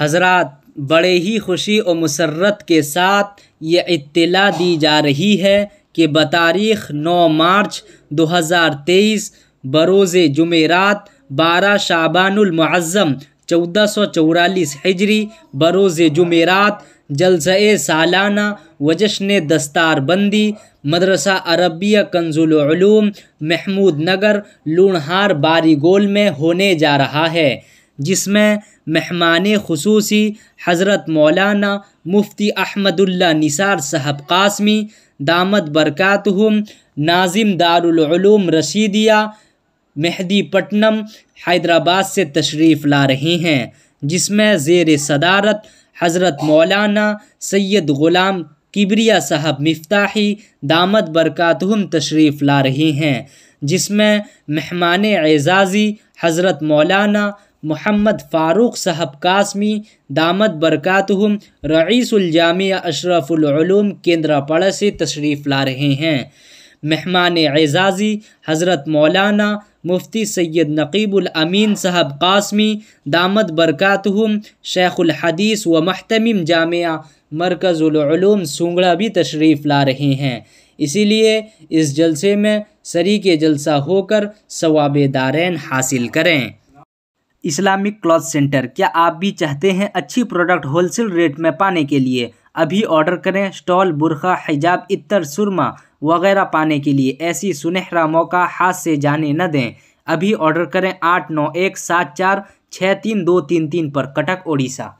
हजरत बड़े ही खुशी और मसरत के साथ ये इत्तला दी जा रही है कि बतारीख़ 9 मार्च 2023 बरोज़ जुमेरात बारह शाबानमज़म चौदह सौ चौरालीस हिजरी बरोज़ जुमेरात जलसे सालाना वजश्न दस्तार दस्तारबंदी मदरसा अरबिया कंजुलूम महमूद नगर लूणहार बारीगोल में होने जा रहा है जिसमें मेहमान खसूसी हज़रत मौलाना मुफ्ती अहमदुल्ला निसार साहब कासमी दामद बरक़ातहम नाजिम दारूम रशीदिया मेहदी पटनम हैदराबाद से तशरीफ़ ला रहे हैं जिसमें ज़ेर सदारत हज़रत मौलाना सैयद ग़ुलाम किबरिया साहब मफ्ताही दामद बरक़ातहम तशरीफ़ ला रहे हैं जिसमें मेहमान एजाज़ी हज़रत मौलाना मोहम्मद फ़ारूक साहब कासमी दामद बरक़ातहम रईसुलजाम अशरफ़ुलूम केंद्रापड़ा से तशरीफ़ ला रहे हैं मेहमान एजाज़ी हज़रत मौलाना मुफ्ती सैयद नकीबुल अमीन साहब कासमी दामद बरक़ातहम शेख़ुलहदीस व महतमिम जामिया मरकज़ुलूम सूंगड़ा भी तशरीफ़ ला रहे हैं इसीलिए इस जलसे में सरी के जलसा होकर सवाब दारैन हासिल करें इस्लामिक क्लॉथ सेंटर क्या आप भी चाहते हैं अच्छी प्रोडक्ट होलसेल रेट में पाने के लिए अभी ऑर्डर करें स्टॉल बुरखा हिजाब इतर सुरमा वगैरह पाने के लिए ऐसी सुनहरा मौका हाथ से जाने न दें अभी ऑर्डर करें आठ नौ एक सात चार छः तीन दो तीन तीन पर कटक ओडिशा